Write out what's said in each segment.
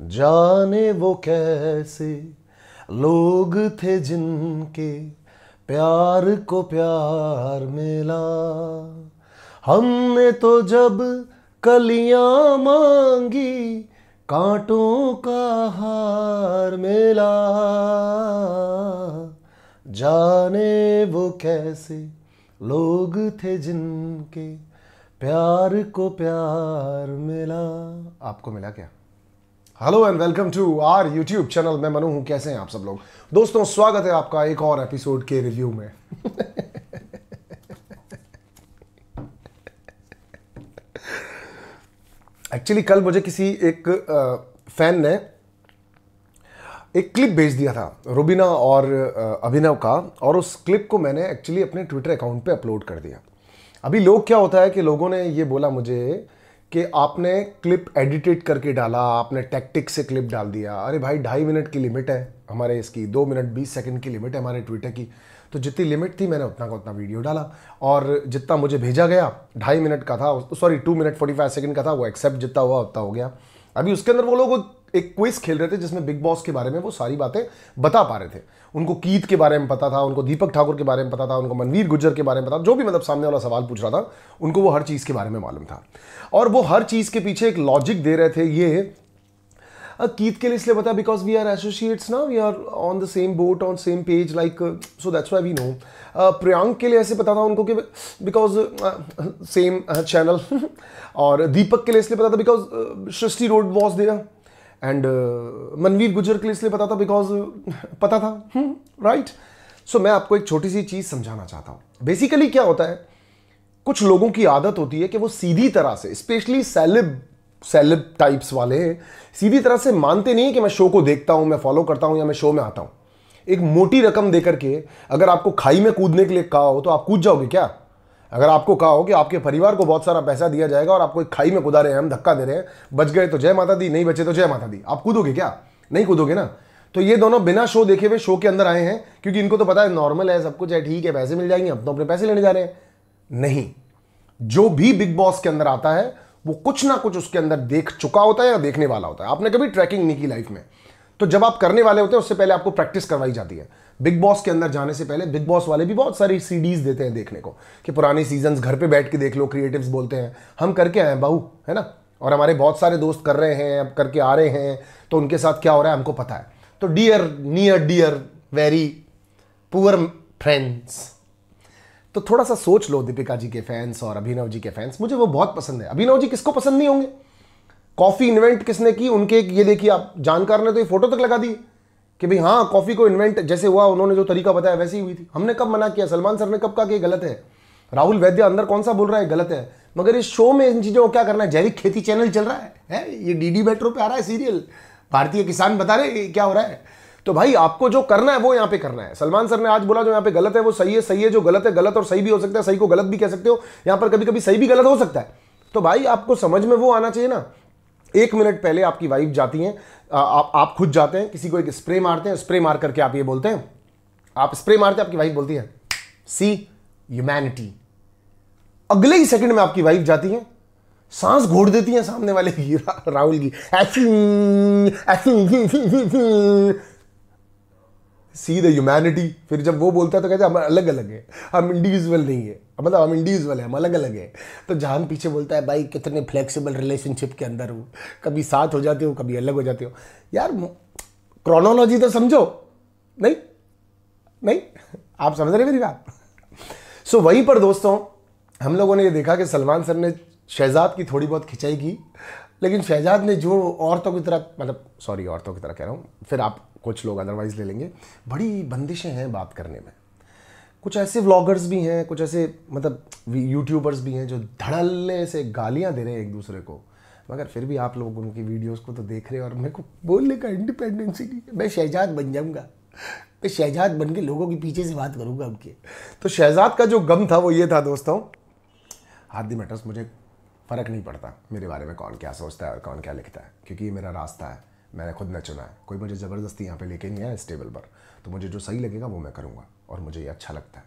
जाने वो कैसे लोग थे जिनके प्यार को प्यार मिला हमने तो जब कलियां मांगी कांटों का हार मिला जाने वो कैसे लोग थे जिनके प्यार को प्यार मिला आपको मिला क्या hello and welcome to our YouTube channel मैं मनु हूं कैसे हैं आप सब लोग दोस्तों स्वागत है आपका एक और एपिसोड के रिव्यू में एक्चुअली कल मुझे किसी एक फैन ने एक क्लिप भेज दिया था रुबीना और अभिनव का और उस क्लिप को मैंने एक्चुअली अपने ट्विटर अकाउंट पे अपलोड कर दिया अभी लोग क्या होता है कि लोगों ने ये बोला मुझे कि आपने क्लिप एडिटेड करके डाला आपने टैक्टिक से क्लिप डाल दिया अरे भाई ढाई मिनट की लिमिट है हमारे इसकी दो मिनट बीस सेकंड की लिमिट है हमारे ट्विटर की तो जितनी लिमिट थी मैंने उतना का उतना वीडियो डाला और जितना मुझे भेजा गया ढाई मिनट का था sorry two minute forty five second का था वो एक्सेप्ट जितना हुआ उतना हो गया अभी उसके अंदर वो लोग एक क्विज खेल रहे थे जिसमें बिग बॉस के बारे में वो सारी बातें बता पा रहे थे उनको कीत के बारे में पता था उनको दीपक ठाकुर के बारे में पता था उनको मनवीर गुज्जर के बारे में पता जो भी मतलब सामने वाला सवाल पूछ रहा था उनको वो हर चीज़ के बारे में मालूम था और वो हर चीज़ के पीछे एक लॉजिक दे रहे थे ये कीत के लिए इसलिए बता बिकॉज वी आर एसोसिएट्स ना we are on the same boat on same page like so that's why we know Priyank के लिए ऐसे पता था उनको कि बिकॉज सेम चैनल और दीपक के लिए इसलिए पता था बिकॉज सृष्टि रोड बॉस देना एंड मनवीर गुजर के लिए इसलिए पता था बिकॉज पता था राइट हम्म। सो मैं आपको एक छोटी सी चीज़ समझाना चाहता हूँ बेसिकली क्या होता है कुछ लोगों की आदत होती है कि वो सीधी तरह से स्पेशली सेलिब सेलिब टाइप्स वाले सीधी तरह से मानते नहीं कि मैं शो को देखता हूँ मैं फॉलो करता हूँ या मैं शो में आता हूँ एक मोटी रकम दे करके अगर आपको खाई में कूदने के लिए कहा हो तो आप कूद जाओगे क्या अगर आपको कहा हो कि आपके परिवार को बहुत सारा पैसा दिया जाएगा और आपको एक खाई में कुदा रहे हैं हम धक्का दे रहे हैं बच गए तो जय माता दी नहीं बचे तो जय माता दी आप कूदोगे क्या नहीं कूदोगे ना तो ये दोनों बिना शो देखे हुए शो के अंदर आए हैं क्योंकि इनको तो पता है नॉर्मल है सब कुछ है ठीक है पैसे मिल जाएंगे हम तो अपने पैसे लेने जा रहे हैं नहीं जो भी बिग बॉस के अंदर आता है वो कुछ ना कुछ उसके अंदर देख चुका होता है या देखने वाला होता है आपने कभी ट्रैकिंग नहीं की लाइफ में तो जब आप करने वाले होते हैं उससे पहले आपको प्रैक्टिस करवाई जाती है बिग बॉस के अंदर जाने से पहले बिग बॉस वाले भी बहुत सारी सीडीज देते हैं देखने को कि पुराने सीजन घर पे बैठ के देख लो क्रिएटिव्स बोलते हैं हम करके आए हैं बाहू है ना और हमारे बहुत सारे दोस्त कर रहे हैं अब करके आ रहे हैं तो उनके साथ क्या हो रहा है हमको पता है तो dear near dear very poor friends तो थोड़ा सा सोच लो दीपिका जी के फैंस और अभिनव जी के फैंस मुझे वो बहुत पसंद है अभिनव जी किसको पसंद नहीं होंगे कॉफी इन्वेंट किसने की उनके ये देखिए आप जानकार ने तो ये फोटो तक लगा दी कि भाई हाँ कॉफ़ी को इन्वेंट जैसे हुआ उन्होंने जो तरीका बताया वैसे ही हुई थी हमने कब मना किया सलमान सर ने कब कहा कि गलत है राहुल वैद्य अंदर कौन सा बोल रहा है गलत है मगर इस शो में इन चीज़ों को क्या करना है जैविक खेती चैनल चल रहा है, है? ये डीडी मेट्रो पे आ रहा है सीरियल भारतीय किसान बता रहे क्या हो रहा है तो भाई आपको जो करना है वो यहाँ पे करना है सलमान सर ने आज बोला जो यहाँ पे गलत है वो सही है सही है जो गलत है गलत और सही भी हो सकता है सही को गलत भी कह सकते हो यहाँ पर कभी कभी सही भी गलत हो सकता है तो भाई आपको समझ में वो आना चाहिए ना एक मिनट पहले आपकी वाइफ जाती हैं आप आप खुद जाते हैं किसी को एक स्प्रे मारते हैं स्प्रे मार करके आप ये बोलते हैं आप स्प्रे मारते हैं आपकी वाइफ बोलती है सी ह्यूमैनिटी अगले ही सेकंड में आपकी वाइफ जाती है सांस घोड़ देती है सामने वाले की रा, राहुल की ऐसी ऐसी सी द ह्यूमैनिटी फिर जब वो बोलता है तो कहते हैं हम अलग अलग है हम इंडिविजुअल नहीं है मतलब हम इंडिविजुअल है हम अलग अलग है तो जहान पीछे बोलता है भाई कितने फ्लेक्सिबल रिलेशनशिप के अंदर हो कभी साथ हो जाते हो कभी अलग हो जाते हो यार क्रोनोलॉजी तो समझो नहीं नहीं आप समझ रहे मेरी बात सो वहीं पर दोस्तों हम लोगों ने ये देखा कि सलमान सर ने शहजाद की थोड़ी बहुत खिंचाई की लेकिन शहजाद ने जो औरतों की तरह मतलब सॉरी औरतों की तरह कह रहा हूँ फिर आप कुछ लोग अदरवाइज़ ले लेंगे बड़ी बंदिशें हैं बात करने में कुछ ऐसे व्लॉगर्स भी हैं कुछ ऐसे मतलब यूट्यूबर्स भी हैं जो धड़ल्ले से गालियाँ दे रहे हैं एक दूसरे को मगर फिर भी आप लोग उनकी वीडियोस को तो देख रहे हैं और मेरे को बोलने का इंडिपेंडेंसी नहीं मैं शहजाद बन जाऊँगा मैं शहजाद बन के लोगों के पीछे से बात करूँगा उनके तो शहजाद का जो गम था वो ये था दोस्तों हाथ दी मैटर्स मुझे फ़र्क नहीं पड़ता मेरे बारे में कौन क्या सोचता है और कौन क्या लिखता है क्योंकि ये मेरा रास्ता है मैंने खुद ने चुना है कोई मुझे ज़बरदस्ती यहाँ पे लेके नहीं आया इस टेबल पर तो मुझे जो सही लगेगा वो मैं करूँगा और मुझे ये अच्छा लगता है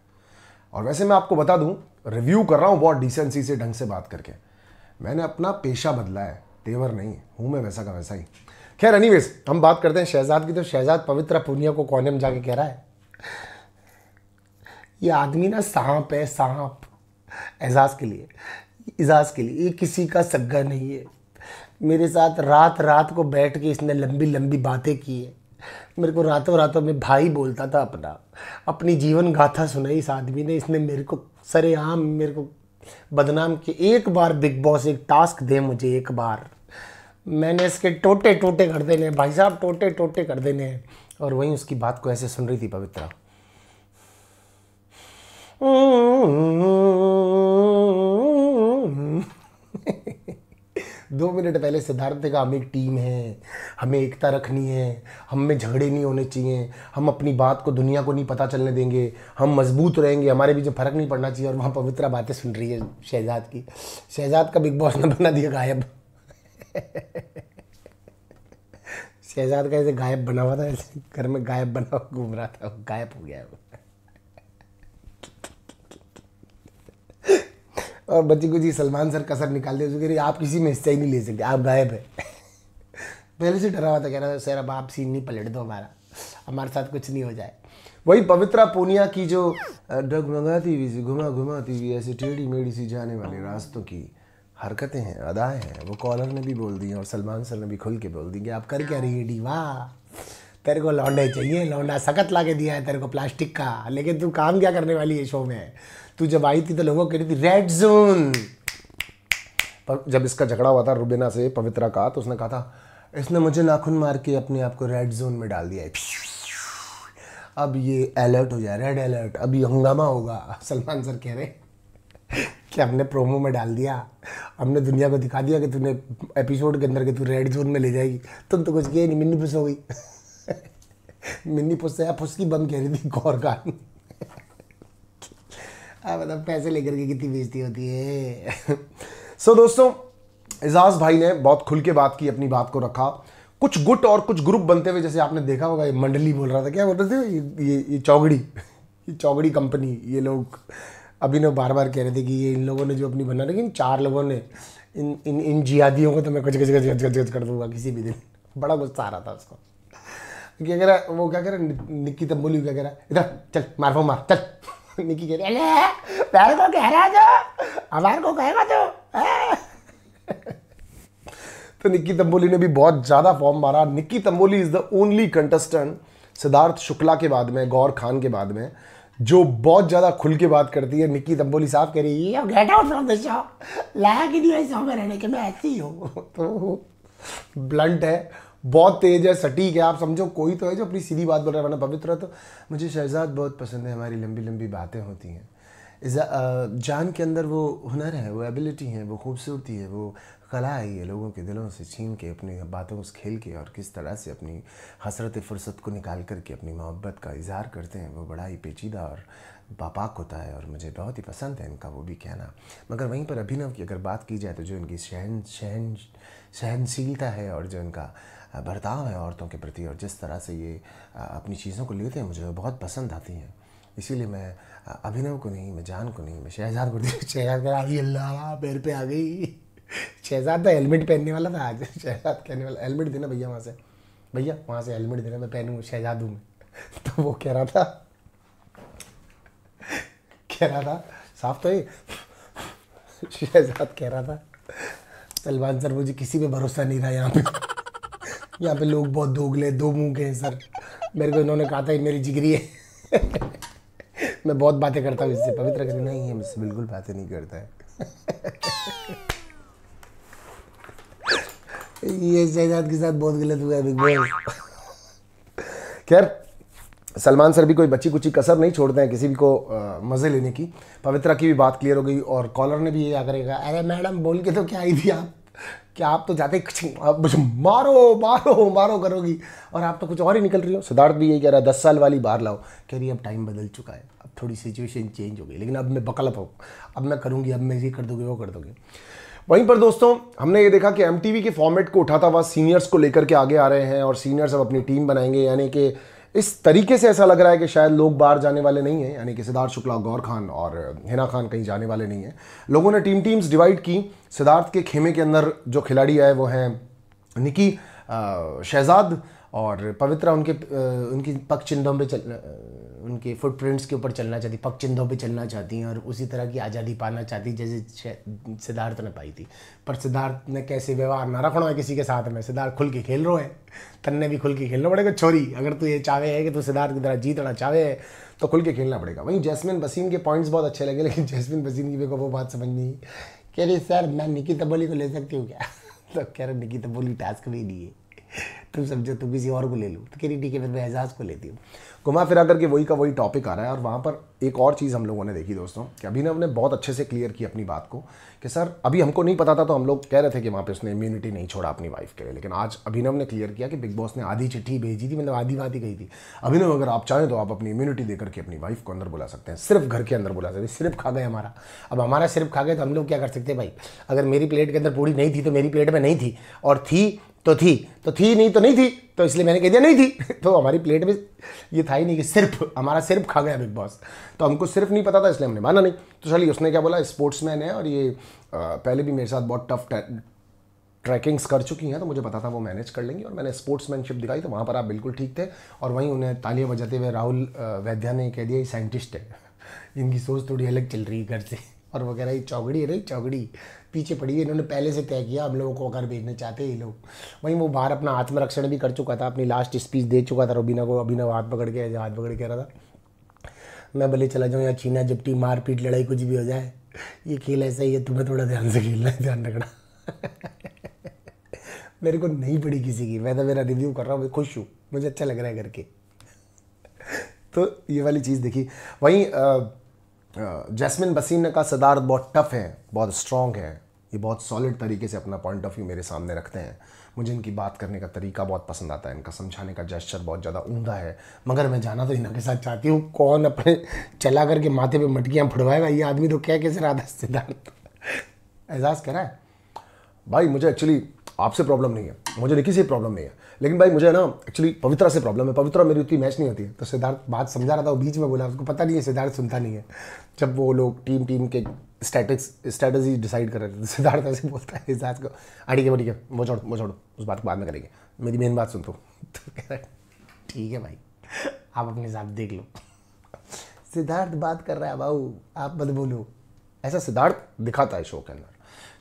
और वैसे मैं आपको बता दूँ रिव्यू कर रहा हूँ बहुत डिसेंसी से ढंग से बात करके मैंने अपना पेशा बदला है तेवर नहीं हूँ मैं वैसा का वैसा ही खैर एनीवेज हम बात करते हैं शहजाद की तो शहजाद पवित्रा पूर्णिया को कोने में जाके कह रहा है ये आदमी ना सांप है सांप एजाज के लिए एजाज के लिए ये किसी का सग्गा नहीं है मेरे साथ रात रात को बैठ के इसने लंबी लंबी बातें की है मेरे को रातों रातों में भाई बोलता था अपना अपनी जीवन गाथा सुनाई इस आदमी ने इसने मेरे को सरेआम मेरे को बदनाम किया एक बार बिग बॉस एक टास्क दे मुझे एक बार मैंने इसके टोटे टोटे कर देने भाई साहब टोटे टोटे कर देने और वहीं उसकी बात को ऐसे सुन रही थी पवित्रा हम्म। दो मिनट पहले सिद्धार्थ ने कहा हम एक टीम है हमें एकता रखनी है हम में झगड़े नहीं होने चाहिए हम अपनी बात को दुनिया को नहीं पता चलने देंगे हम मजबूत रहेंगे हमारे बीच में फ़र्क नहीं पड़ना चाहिए और वहाँ पवित्रा बातें सुन रही है शहजाद की शहजाद का बिग बॉस ने बना दिया गायब शहजाद का ऐसे गायब बना हुआ था ऐसे घर में गायब बना हुआ घूम रहा था गायब हो गया वो और बच्ची को जी सलमान सर का सर निकाल दिया रही आप किसी में हिस्सा ही नहीं ले सकते आप गायब है पहले से डरा हुआ था कह रहा था सर अब आप सीन नहीं पलट दो हमारा हमारे साथ कुछ नहीं हो जाए वही पवित्रा पूनिया की जो डगमगाती हुई सी घुमा घुमाती हुई ऐसी टेढ़ी मेढ़ी सी जाने वाली रास्तों की हरकतें हैं अदाएँ हैं वो कॉलर ने भी बोल दी और सलमान सर ने भी खुल के बोल दी कि आप कर क्या रही है डीवा तेरे को लौंडे चाहिए लौंडा सख्त ला के दिया है तेरे को प्लास्टिक का लेकिन तू काम क्या करने वाली है शो में तू जब आई थी तो लोगों को कह रही थी रेड जोन पर जब इसका झगड़ा हुआ था रुबेना से पवित्रा का तो उसने कहा था इसने मुझे नाखून मार के अपने आप को रेड जोन में डाल दिया है अब ये अलर्ट हो जाए रेड अलर्ट अभी हंगामा होगा सलमान सर कह रहे कि हमने प्रोमो में डाल दिया हमने दुनिया को दिखा दिया कि तूने एपिसोड के अंदर के तू रेड जोन में ले जाएगी तुम तो कुछ किए नहीं मिन्नी फुस हो गई मिन्नी पुस्ता फुसकी बम कह रही थी गौर खान हाँ मतलब पैसे लेकर के कितनी बेजती होती है सो so, दोस्तों एजाज भाई ने बहुत खुल के बात की अपनी बात को रखा कुछ गुट और कुछ ग्रुप बनते हुए जैसे आपने देखा होगा ये मंडली बोल रहा था क्या बोलते थे ये ये, ये चौगड़ी ये चौगड़ी कंपनी ये लोग अभी ना बार बार कह रहे थे कि ये इन लोगों ने जो अपनी बना रखी इन चार लोगों ने इन इन इन जियादियों को तो मैं कुछ कुछ कुछ कुछ कुछ कर दूंगा किसी भी दिन बड़ा गुस्सा आ रहा था उसको क्या कह रहा है वो क्या कह रहा है निक्की तंबोली क्या कह रहा है इधर चल मार फो मार चल निक्की कह रही अरे प्यार को कह रहा जो हमारे को कहेगा जो तो निक्की तंबोली ने भी बहुत ज़्यादा फॉर्म मारा Nikki Tamboli is the only contestant Siddharth Shukla के बाद में गौर खान के बाद में जो बहुत ज़्यादा खुल के बात करती है निक्की तंबोली साहब कह रही है get out from the shop लाया कि नहीं है शॉप रहने के मैं ऐसी ही हूँ तो ब्लंट है बहुत तेज है सटीक है आप समझो कोई तो है जो अपनी सीधी बात बोल रहा है वरना पवित्र तो मुझे शहजाद बहुत पसंद है हमारी लंबी लंबी बातें होती हैं जान के अंदर वो हुनर है वो एबिलिटी है वो खूबसूरती है वो कला आई है लोगों के दिलों से छीन के अपनी बातों से खेल के और किस तरह से अपनी हसरत फुर्सत को निकाल करके अपनी मोहब्बत का इजहार करते हैं वो बड़ा ही पेचीदा और बापाक होता है और मुझे बहुत ही पसंद है इनका वो भी कहना मगर वहीं पर अभिनव की अगर बात की जाए तो जो इनकी सहन सहन सहनशीलता है और जो इनका बर्ताव है औरतों के प्रति और जिस तरह से ये अपनी चीज़ों को लेते हैं मुझे बहुत पसंद आती हैं इसीलिए मैं अभिनव को नहीं मैं जान को नहीं मैं शहजाद को शहजाद कर आई अल्लाह पैर पे आ गई शहजाद था हेलमेट पहनने वाला था आज शहजाद कहने वाला हेलमेट देना भैया वहाँ से भैया वहाँ से हेलमेट देना मैं पहनूँ शहजाद हूँ मैं तो वो कह रहा था कह रहा था साफ तो ये शहजाद कह रहा था सलमान सर मुझे किसी पर भरोसा नहीं रहा यहाँ पे यहाँ पे लोग बहुत दोगले दो मुंह के हैं सर मेरे को इन्होंने कहा था ये मेरी जिगरी है मैं बहुत बातें करता हूँ इससे पवित्र करी नहीं है मुझसे बिल्कुल बातें नहीं करता है ये शहजाद के साथ बहुत गलत हुआ है बिग बॉस खैर सलमान सर भी कोई बच्ची कुची कसर नहीं छोड़ते हैं किसी भी को आ, मज़े लेने की पवित्रा की भी बात क्लियर हो गई और कॉलर ने भी ये आकर कहा अरे मैडम बोल के तो क्या आई थी आप कि आप तो जाते मारो मारो मारो करोगी और आप तो कुछ और ही निकल रही हो सिद्धार्थ भी यही कह रहा है दस साल वाली बाहर लाओ कह रही अब टाइम बदल चुका है अब थोड़ी सिचुएशन चेंज हो गई लेकिन अब मैं बकल पाऊँ अब मैं करूँगी अब मैं ये कर दोगे वो कर दोगे वहीं पर दोस्तों हमने ये देखा कि एम के फॉर्मेट को उठाता हुआ सीनियर्स को लेकर के आगे आ रहे हैं और सीनियर्स अब अपनी टीम बनाएंगे यानी कि इस तरीके से ऐसा लग रहा है कि शायद लोग बाहर जाने वाले नहीं हैं यानी कि सिद्धार्थ शुक्ला गौर खान और हिना खान कहीं जाने वाले नहीं हैं लोगों ने टीम टीम्स डिवाइड की सिद्धार्थ के खेमे के अंदर जो खिलाड़ी आए वो हैं निकी शहजाद और पवित्रा उनके उनकी पक्ष चिन्हों पर चल उनके फुटप्रिंट्स के ऊपर चलना चाहती पगचिंदों पर चलना चाहती हैं और उसी तरह की आज़ादी पाना चाहती जैसे सिद्धार्थ ने पाई थी पर सिद्धार्थ ने कैसे व्यवहार ना रखना है किसी के साथ में सिद्धार्थ खुल के खेल रो है तन्ने भी खुल के खेलना पड़ेगा छोरी अगर तू ये चाहे है कि तू सिद्धार्थ की तरह जीतना चाहे है तो खुल के खेलना पड़ेगा वहीं जैसमिन वसीम के पॉइंट्स बहुत अच्छे लगे लेकिन जैसमिन वसीम की मेरे को वो बात समझ नहीं कह रही सर मैं निकी तबोली को ले सकती हूँ क्या तो कह रहे निकी तबोली टास्क भी नहीं है तुम समझो तुम किसी और को ले लो तो कहीं ठीक है फिर मैं एजाज को लेती हूँ घुमा फिरा करके वही का वही टॉपिक आ रहा है और वहाँ पर एक और चीज़ हम लोगों ने देखी दोस्तों कि अभिनव ने बहुत अच्छे से क्लियर की अपनी बात को कि सर अभी हमको नहीं पता था तो हम लोग कह रहे थे कि वहाँ पे उसने इम्यूनिटी नहीं छोड़ा अपनी वाइफ के लिए लेकिन आज अभिनव ने क्लियर किया कि बिग बॉस ने आधी चिट्ठी भेजी थी मतलब आधी बात ही गई थी अभिनव अगर आप चाहें तो आप अपनी इम्यूनिटी देकर के अपनी वाइफ को अंदर बुला सकते हैं सिर्फ घर के अंदर बुला सकते हैं सिर्फ खा गए हमारा अब हमारा सिर्फ खा गए तो हम लोग क्या कर सकते हैं भाई अगर मेरी प्लेट के अंदर पूरी नहीं थी तो मेरी प्लेट में नहीं थी और थी तो थी तो थी नहीं तो नहीं थी तो इसलिए मैंने कह दिया नहीं थी तो हमारी प्लेट में ये था ही नहीं कि सिर्फ हमारा सिर्फ खा गया बिग बॉस तो हमको सिर्फ नहीं पता था इसलिए हमने माना नहीं तो चलिए उसने क्या बोला स्पोर्ट्स मैन है और ये पहले भी मेरे साथ बहुत टफ ट्रैकिंग्स कर चुकी हैं तो मुझे पता था वो मैनेज कर लेंगी और मैंने स्पोर्ट्समैनशिप दिखाई तो वहाँ पर आप बिल्कुल ठीक थे और वहीं उन्हें तालियां बजाते हुए राहुल वैद्या ने कह दिया ये साइंटिस्ट है इनकी सोच थोड़ी अलग चल रही है घर से और वगैरह ये चौगड़ी है नहीं चौगड़ी पीछे पड़ी है इन्होंने पहले से तय किया हम लोगों को अगर भेजना चाहते हैं ये लोग वहीं वो बाहर अपना आत्मरक्षण भी कर चुका था अपनी लास्ट स्पीच दे चुका था रोबीना को अभिनव हाथ पकड़ के हाथ पकड़ के रहा था मैं भले चला जाऊँ या छीना जपटी मारपीट लड़ाई कुछ भी हो जाए ये खेल ऐसा ही है तुम्हें थोड़ा ध्यान से खेलना है ध्यान रखना मेरे को नहीं पड़ी किसी की मैं तो मेरा रिव्यू कर रहा हूँ मैं खुश हूँ मुझे अच्छा लग रहा है करके तो ये वाली चीज़ देखी वहीं जैस्मिन बसीना का सदार्थ बहुत टफ है बहुत स्ट्रांग है ये बहुत सॉलिड तरीके से अपना पॉइंट ऑफ व्यू मेरे सामने रखते हैं मुझे इनकी बात करने का तरीका बहुत पसंद आता है इनका समझाने का जेस्चर बहुत ज़्यादा ऊंधा है मगर मैं जाना तो इन्हों के साथ चाहती हूँ कौन अपने चला करके माथे पे मटकियाँ फुड़वाएगा ये आदमी तो क्या कैसे राधा सिद्धार्थ एजाज कह रहा है भाई मुझे एक्चुअली आपसे प्रॉब्लम नहीं है मुझे निकी से प्रॉब्लम नहीं है लेकिन भाई मुझे ना एक्चुअली पवित्रा से प्रॉब्लम है पवित्रा मेरी उतनी मैच नहीं होती तो सिद्धार्थ बात समझा रहा था वो बीच में बोला उसको पता नहीं है सिद्धार्थ सुनता नहीं है जब वो लोग टीम टीम के स्टैटिक्स स्ट्रेटजी डिसाइड कर रहे थे सिद्धार्थ ऐसे बोलता है एजाज को हाँ ठीक है ठीक है वो छोड़ो वो छोड़ो उस बात को बाद में करेंगे मेरी मेन बात सुन तो ठीक है भाई आप अपने हिसाब देख लो सिद्धार्थ बात कर रहा है भाऊ आप मत बोलो ऐसा सिद्धार्थ दिखाता है शो के अंदर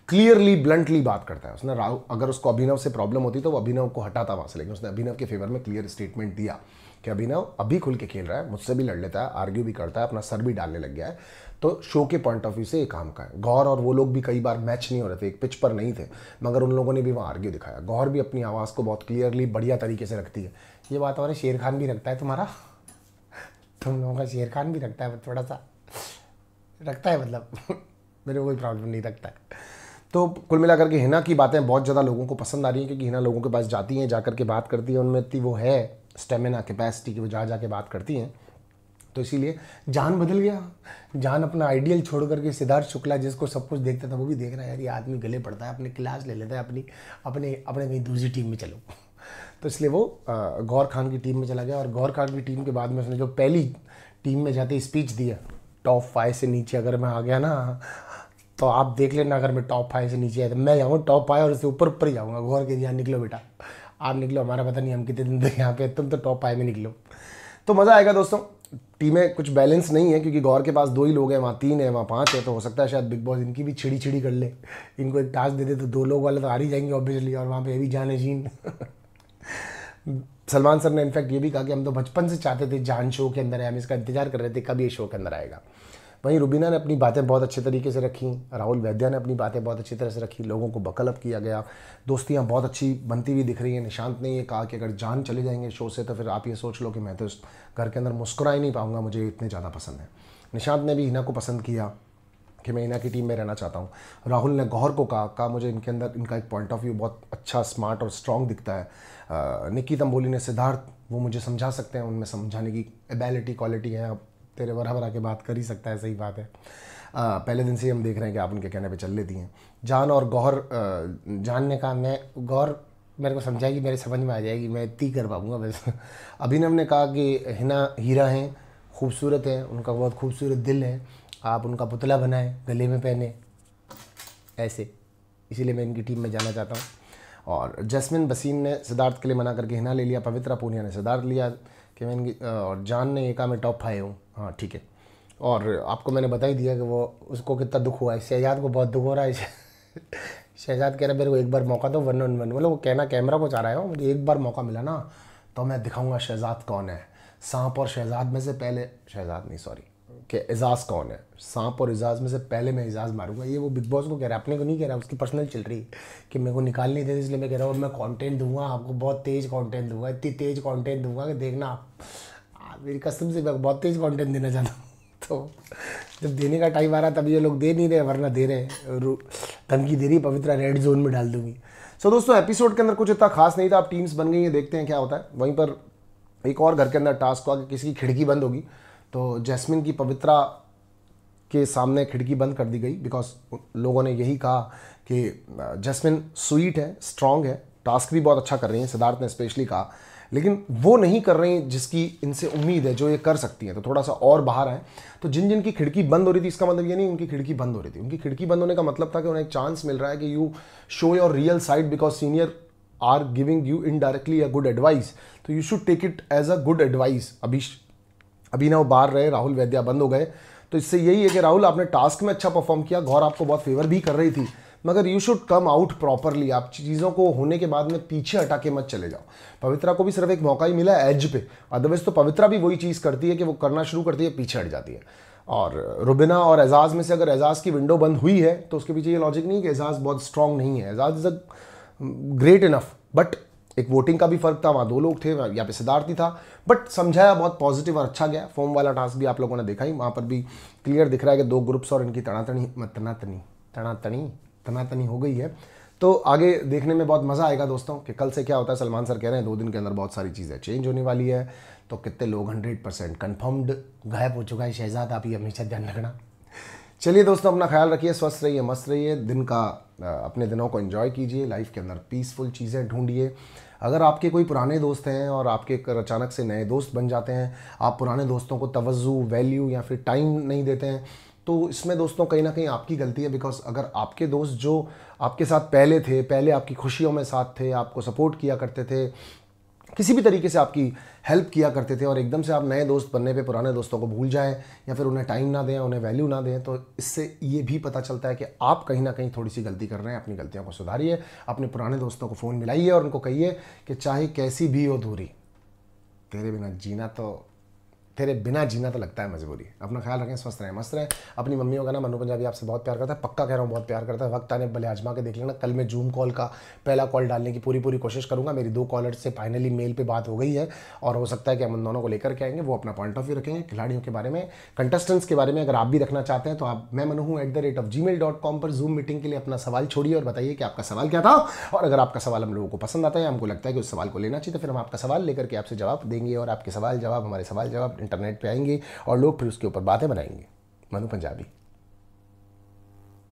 क्लियरली ब्लंटली बात करता है उसने राहुल अगर उसको अभिनव से प्रॉब्लम होती तो वो अभिनव को हटाता वहाँ से लेकिन उसने अभिनव के फेवर में क्लियर स्टेटमेंट दिया कि अभिनव अभी खुल के खेल रहा है मुझसे भी लड़ लेता है आर्ग्यू भी करता है अपना सर भी डालने लग गया है तो शो के पॉइंट ऑफ व्यू से ये काम का है गौर और वो लोग भी कई बार मैच नहीं हो रहे थे एक पिच पर नहीं थे मगर उन लोगों ने भी वहाँ आर्ग्यू दिखाया गौर भी अपनी आवाज़ को बहुत क्लियरली बढ़िया तरीके से रखती है ये बात हमारे शेर खान भी रखता है तुम्हारा तुम लोगों का शेर खान भी रखता है थोड़ा सा रखता है मतलब मेरे कोई प्रॉब्लम नहीं रखता है तो कुल मिलाकर के हिना की बातें बहुत ज़्यादा लोगों को पसंद आ रही हैं क्योंकि हिना लोगों के पास जाती हैं जाकर के बात करती हैं उनमें इतनी वो है स्टेमिना कैपेसिटी की वो जा जा के बात करती हैं तो इसीलिए जान बदल गया जान अपना आइडियल छोड़ करके सिद्धार्थ शुक्ला जिसको सब कुछ देखता था वो भी देख रहा है यार ये आदमी गले पड़ता है अपने क्लास ले लेता है अपनी अपने अपने कहीं दूसरी टीम में चलो तो इसलिए वो गौर खान की टीम में चला गया और गौर खान की टीम के बाद में उसने जो पहली टीम में जाते स्पीच दिया टॉप फाइव से नीचे अगर मैं आ गया ना तो आप देख लेना अगर मैं टॉप फाइव से नीचे आया तो मैं जाऊँगा टॉप फाइव और उससे ऊपर ऊपर ही जाऊँगा गौर के यहाँ निकलो बेटा आप निकलो हमारा पता नहीं हम कितने दिन तक यहाँ पे तुम तो टॉप फाइव में निकलो तो मज़ा आएगा दोस्तों टीमें कुछ बैलेंस नहीं है क्योंकि गौर के पास दो ही लोग हैं वहाँ तीन है वहाँ पाँच है तो हो सकता है शायद बिग बॉस इनकी भी छिड़ी छिड़ी कर ले इनको एक टास्क दे दे तो दो लोग वाले तो हार ही जाएंगे ऑब्वियसली और वहाँ पे है जीन सलमान सर ने इनफैक्ट ये भी कहा कि हम तो बचपन से चाहते थे जान शो के अंदर है हम इसका इंतजार कर रहे थे कब ये शो के अंदर आएगा वहीं रुबीना ने अपनी बातें बहुत अच्छे तरीके से रखी राहुल वैद्या ने अपनी बातें बहुत अच्छी तरह से रखी लोगों को बकलअप किया गया दोस्तियाँ बहुत अच्छी बनती हुई दिख रही हैं निशांत ने ये कहा कि अगर जान चले जाएंगे शो से तो फिर आप ये सोच लो कि मैं तो इस घर के अंदर मुस्कुरा ही नहीं पाऊँगा मुझे इतने ज़्यादा पसंद है निशांत ने भी हिना को पसंद किया कि मैं इना की टीम में रहना चाहता हूँ राहुल ने गौहर को कहा कहा मुझे इनके अंदर इनका एक पॉइंट ऑफ व्यू बहुत अच्छा स्मार्ट और स्ट्रॉन्ग दिखता है निक्की तंबोली ने सिद्धार्थ वो मुझे समझा सकते हैं उनमें समझाने की एबिलिटी क्वालिटी है अब तेरे बराबर भरा के बात कर ही सकता है सही बात है आ, पहले दिन से हम देख रहे हैं कि आप उनके कहने पे चल लेती हैं जान और गौर जान ने कहा मैं गौर मेरे को समझाएगी मेरे समझ में आ जाएगी मैं इतनी कर पाऊँगा बस अभिनव ने कहा कि हिना हीरा हैं खूबसूरत हैं उनका बहुत खूबसूरत दिल है आप उनका पुतला बनाएं गले में पहने ऐसे इसीलिए मैं इनकी टीम में जाना चाहता हूँ और जैस्मिन बसीम ने सिद्धार्थ के लिए मना करके हिना ले लिया पवित्रा पूनिया ने सिद्धार्थ लिया केविन और जान ने एका में टॉप फाइव हूँ हाँ ठीक है और आपको मैंने बता ही दिया कि वो उसको कितना दुख हुआ है शहजाद को बहुत दुख हो रहा है शहजाद कह रहा है मेरे को एक बार मौका दो वन वन वन मतलब वो कहना कैमरा को चाह रहा है मुझे एक बार मौका मिला ना तो मैं दिखाऊंगा शहजाद कौन है सांप और शहजाद में से पहले शहजाद नहीं सॉरी कि एजाज कौन है सांप और एजाज में से पहले मैं एजाज मारूंगा ये वो बिग बॉस को कह रहा है अपने को नहीं कह रहा उसकी पर्सनल चल रही है कि मेरे को निकाल नहीं देते इसलिए मैं कह रहा हूँ मैं कॉन्टेंट दूंगा आपको बहुत तेज़ कॉन्टेंट दूंगा इतनी तेज़ कॉन्टेंट दूंगा कि देखना आप मेरी कस्टम से मैं बहुत तेज़ कॉन्टेंट देना चाहता हूँ तो जब देने का टाइम आ रहा तब ये लोग दे नहीं रहे वरना दे रहे धमकी दे रही पवित्रा रेड जोन में डाल दूंगी सो दोस्तों एपिसोड के अंदर कुछ इतना खास नहीं था आप टीम्स बन गई हैं देखते हैं क्या होता है वहीं पर एक और घर के अंदर टास्क हुआ कि किसी की खिड़की बंद होगी तो जैस्मिन की पवित्रा के सामने खिड़की बंद कर दी गई बिकॉज लोगों ने यही कहा कि जैस्मिन स्वीट है स्ट्रांग है टास्क भी बहुत अच्छा कर रही हैं सिद्धार्थ ने स्पेशली कहा लेकिन वो नहीं कर रही जिसकी इनसे उम्मीद है जो ये कर सकती हैं तो थोड़ा सा और बाहर आए तो जिन जिन की खिड़की बंद हो रही थी इसका मतलब ये नहीं उनकी खिड़की बंद हो रही थी उनकी खिड़की बंद होने का मतलब था कि उन्हें एक चांस मिल रहा है कि you show your real side because senior are giving you indirectly a good advice so you should take it as a good advice अभी अभी ना वो बाहर रहे राहुल वैद्या बंद हो गए तो इससे यही है कि राहुल आपने टास्क में अच्छा परफॉर्म किया गौर आपको बहुत फेवर भी कर रही थी मगर you should come out properly आप चीज़ों को होने के बाद में पीछे हटा के मत चले जाओ पवित्रा को भी सिर्फ एक मौका ही मिला एज पे अदरवाइज तो पवित्रा भी वही चीज़ करती है कि वो करना शुरू करती है पीछे हट जाती है और रुबिना और एजाज में से अगर एजाज की विंडो बंद हुई है तो उसके पीछे ये लॉजिक नहीं है कि एजाज बहुत स्ट्रांग नहीं है Eijaz is a great enough but एक वोटिंग का भी फर्क था वहाँ दो लोग थे यहाँ पे सिद्धार्थी था बट समझाया बहुत पॉजिटिव और अच्छा गया फॉर्म वाला टास्क भी आप लोगों ने देखा ही वहाँ पर भी क्लियर दिख रहा है कि दो ग्रुप्स और इनकी तनातनी तनातनी तनातनी तनातनी हो गई है तो आगे देखने में बहुत मज़ा आएगा दोस्तों कि कल से क्या होता है सलमान सर कह रहे हैं दो दिन के अंदर बहुत सारी चीज़ें चेंज होने वाली है तो कितने लोग हंड्रेड परसेंट कन्फर्म्ड गायब हो चुका है शहजाद आप ही हमेशा ध्यान रखना चलिए दोस्तों अपना ख्याल रखिए स्वस्थ रहिए मस्त रहिए दिन का अपने दिनों को एंजॉय कीजिए लाइफ के अंदर पीसफुल चीज़ें ढूंढिए अगर आपके कोई पुराने दोस्त हैं और आपके अचानक से नए दोस्त बन जाते हैं आप पुराने दोस्तों को तवज़ु वैल्यू या फिर टाइम नहीं देते हैं तो इसमें दोस्तों कहीं ना कहीं आपकी गलती है बिकॉज अगर आपके दोस्त जो आपके साथ पहले थे पहले आपकी खुशियों में साथ थे आपको सपोर्ट किया करते थे किसी भी तरीके से आपकी हेल्प किया करते थे और एकदम से आप नए दोस्त बनने पे पुराने दोस्तों को भूल जाएं या फिर उन्हें टाइम ना दें उन्हें वैल्यू ना दें तो इससे ये भी पता चलता है कि आप कहीं ना कहीं थोड़ी सी गलती कर रहे हैं अपनी गलतियों को सुधारिए अपने पुराने दोस्तों को फ़ोन मिलाइए और उनको कहिए कि चाहे कैसी भी हो दूरी तेरे बिना जीना तो तेरे बिना जीना तो लगता है मजबूरी अपना ख्याल रखें स्वस्थ रहें मस्त रहें अपनी मम्मियों का ना मनु पंजाबी आपसे बहुत प्यार करता है पक्का कह रहा हूँ बहुत प्यार करता है वक्त आने भले आजमा के देख लेना कल मैं जूम कॉल का पहला कॉल डालने की पूरी पूरी कोशिश करूँगा मेरी दो कॉलर से फाइनली मेल पर बात हो गई है और हो सकता है कि हम उन दोनों को लेकर के आएंगे वो अपना पॉइंट ऑफ व्यू रखेंगे खिलाड़ियों के बारे में कंटेस्टेंट्स के बारे में अगर आप भी रखना चाहते हैं तो आप मैं मनु हूँ at the rate of Gmail dot com पर जूम मीटिंग के लिए अपना सवाल छोड़िए और बताइए कि आपका सवाल क्या था और अगर आपका सवाल हम लोगों को पसंद आता है हमको लगता है कि उस सवाल को लेना चाहिए तो फिर हम आपका सवाल लेकर के आपसे जवाब देंगे और आपके सवाल जवाब हमारे सवाल जवाब इंटरनेट पर आएंगे और लोग फिर उसके ऊपर बातें बनाएंगे मनु पंजाबी